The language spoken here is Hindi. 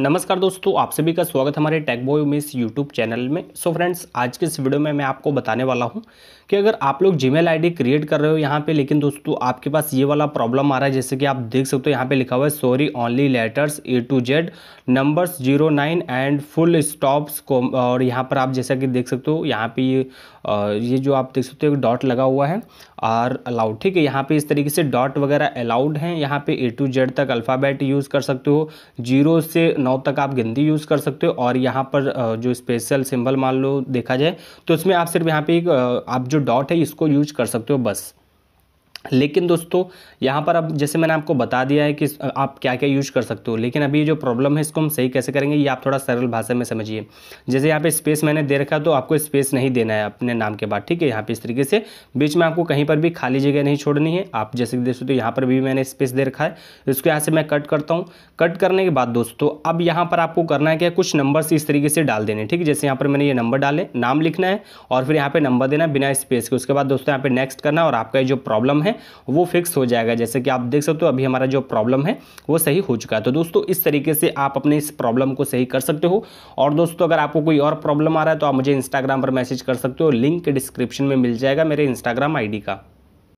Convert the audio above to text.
नमस्कार दोस्तों आप सभी का स्वागत हमारे tech boy miss YouTube channel में सो so फ्रेंड्स आज के इस वीडियो में मैं आपको बताने वाला हूं कि अगर आप लोग जीमेल आईडी क्रिएट कर रहे हो यहां पे लेकिन दोस्तों आपके पास ये वाला प्रॉब्लम आ रहा है जैसे कि आप देख सकते हो यहां पे लिखा हुआ है sorry only letters A to Z numbers zero nine and full stops को और यहाँ पर आप जैसा कि देख सकते हो यहाँ पर ये ये जो आप देख सकते हो डॉट लगा हुआ है और अलाउड ठीक है यहाँ पर इस तरीके से डॉट वगैरह अलाउड हैं यहाँ पर ए टू जेड तक अल्फ़ाबेट यूज़ कर सकते हो जीरो से नौ तक आप गिनती यूज़ कर सकते हो और यहाँ पर जो स्पेशल सिंबल मान लो देखा जाए तो इसमें आप सिर्फ यहाँ पे आप जो डॉट है इसको यूज कर सकते हो बस लेकिन दोस्तों यहाँ पर अब जैसे मैंने आपको बता दिया है कि आप क्या क्या यूज कर सकते हो लेकिन अभी जो प्रॉब्लम है इसको हम सही कैसे करेंगे ये आप थोड़ा सरल भाषा में समझिए जैसे यहाँ पे स्पेस मैंने दे रखा तो आपको स्पेस नहीं देना है अपने नाम के बाद ठीक है यहाँ पे इस तरीके से बीच में आपको कहीं पर भी खाली जगह नहीं छोड़नी है आप जैसे देख सकते हो यहाँ पर भी मैंने स्पेस दे रखा है इसको यहाँ से मैं कट करता हूँ कट करने के बाद दोस्तों अब यहाँ पर आपको करना है क्या कुछ नंबर्स इस तरीके से डाल देने ठीक है जैसे यहाँ पर मैंने ये नंबर डाले नाम लिखना है और फिर यहाँ पर नंबर देना बिना स्पेस के उसके बाद दोस्तों यहाँ पर नेक्स्ट करना और आपका जो प्रॉब्लम है है वो फिक्स हो जाएगा जैसे कि आप देख सकते हो अभी हमारा जो प्रॉब्लम है वो सही हो चुका है तो दोस्तों इस तरीके से आप अपने इस प्रॉब्लम को सही कर सकते हो और दोस्तों अगर आपको कोई और प्रॉब्लम आ रहा है तो आप मुझे इंस्टाग्राम पर मैसेज कर सकते हो लिंक डिस्क्रिप्शन में मिल जाएगा मेरे इंस्टाग्राम आई का